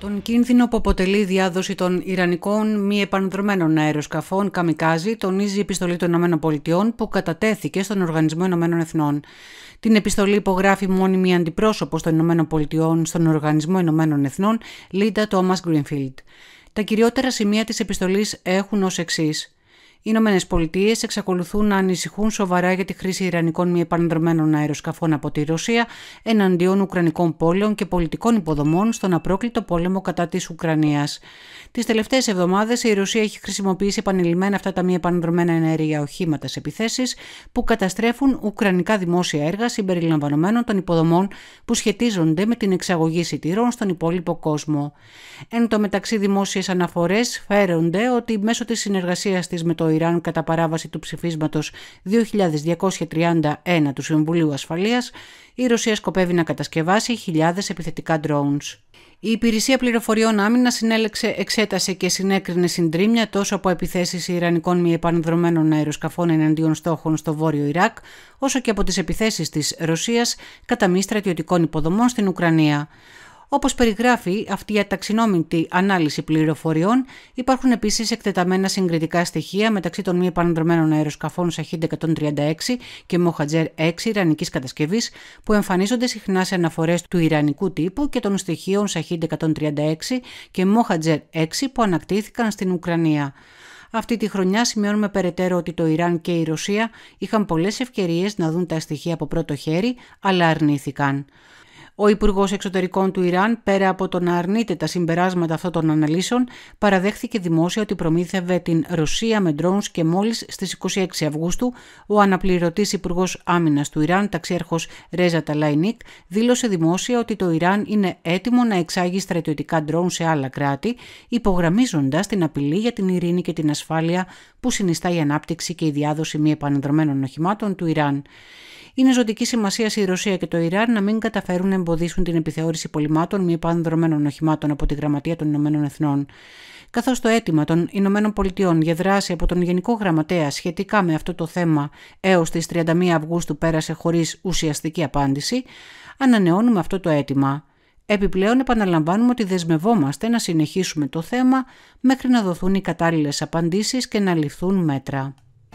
Τον κίνδυνο που αποτελεί η διάδοση των Ιρανικών μη επανδρομένων αεροσκαφών Καμικάζη τονίζει η επιστολή των ΗΠΑ που κατατέθηκε στον Οργανισμό Ηνωμένων Εθνών. Την επιστολή υπογράφει μόνιμη αντιπρόσωπος των ΗΠΑ στον Οργανισμό Ηνωμένων Εθνών, Λίντα Τόμας Γκρινφίλτ. Τα κυριότερα σημεία της επιστολής έχουν ως εξής. Οι Ηνωμένες Πολιτείες εξακολουθούν να ανησυχούν σοβαρά για τη χρήση Ιρανικών μη επανδρομένων αεροσκαφών από τη Ρωσία εναντίον Ουκρανικών πόλεων και πολιτικών υποδομών στον απρόκλητο πόλεμο κατά της Ουκρανίας. Τις τελευταίες εβδομάδες η Ρωσία έχει χρησιμοποιήσει επανειλημμένα αυτά τα μη επανδρομένα ενέργεια οχήματα σε επιθέσεις που καταστρέφουν Ουκρανικά δημόσια έργα συμπεριλαμβανομένων των υποδομών που σχετίζονται με την εξαγωγή σιτηρών στον υπόλοιπο κόσμο. Εν τω μεταξύ, δημόσιες αναφορές φέρονται ότι μέσω της συνεργασίας της με το Ιράν κατά παράβαση του ψηφίσματος 2231 του Συμβουλίου Ασφαλείας, η Ρωσία σκοπεύει να κατασκευάσει χιλιάδες επιθετικά drones. Η Υπηρεσία Πληροφοριών Άμυνας συνέλεξε, εξέτασε και συνέκρινε συντρίμια τόσο από επιθέσεις Ιρανικών μη επανδρομένων αεροσκαφών εναντίον στόχων στο βόρειο Ιράκ, όσο και από τις επιθέσεις της Ρωσίας κατά μη στρατιωτικών υποδομών στην Ουκρανία. Όπως περιγράφει αυτή η αταξινόμητη ανάλυση πληροφοριών, υπάρχουν επίσης εκτεταμένα συγκριτικά στοιχεία μεταξύ των μη επανδρομένων αεροσκαφών Σαχίντ 136 και Μοχατζέρ 6 Ιρανικής κατασκευής, που εμφανίζονται συχνά σε αναφορές του Ιρανικού τύπου και των στοιχείων Σαχίντ 136 και Μοχατζέρ 6 που ανακτήθηκαν στην Ουκρανία. Αυτή τη χρονιά σημειώνουμε περαιτέρω ότι το Ιράν και η Ρωσία είχαν πολλές ευκαιρίες να δουν τα στοιχεία από πρώτο χέρι, αλλά αρνήθηκαν. Ο Υπουργός Εξωτερικών του Ιράν, πέρα από το να αρνείται τα συμπεράσματα αυτών των αναλύσεων, παραδέχθηκε δημόσια ότι προμήθευε την Ρωσία με ντρόουν και μόλις στις 26 Αυγούστου ο αναπληρωτής Υπουργός Άμυνας του Ιράν, ταξιέρχος Ρέζα Ταλαϊνίκ, δήλωσε δημόσια ότι το Ιράν είναι έτοιμο να εξάγει στρατιωτικά ντρόουν σε άλλα κράτη, υπογραμμίζοντας την απειλή για την ειρήνη και την ασφάλεια που συνιστά η ανάπτυξη και η διάδοση μη επανδρομένων οχημάτων του Ιράν είναι ζωτική σημασία η Ρωσία και το Ιράν να μην καταφέρουν να εμποδίσουν την επιθεώρηση πολυμάτων μη επανδρομένων οχημάτων από τη Γραμματεία των Ηνωμένων Εθνών. Καθώς το αίτημα των Ηνωμένων Πολιτειών για δράση από τον Γενικό Γραμματέα σχετικά με αυτό το θέμα έως τις 31 Αυγούστου πέρασε χωρίς ουσιαστική απάντηση, ανανεώνουμε αυτό το αίτημα. Επιπλέον επαναλαμβάνουμε ότι δεσμευόμαστε να συνεχίσουμε το θέμα μέχρι να δοθούν οι κατάλληλες απαντήσεις και να ληφθούν μέτρα.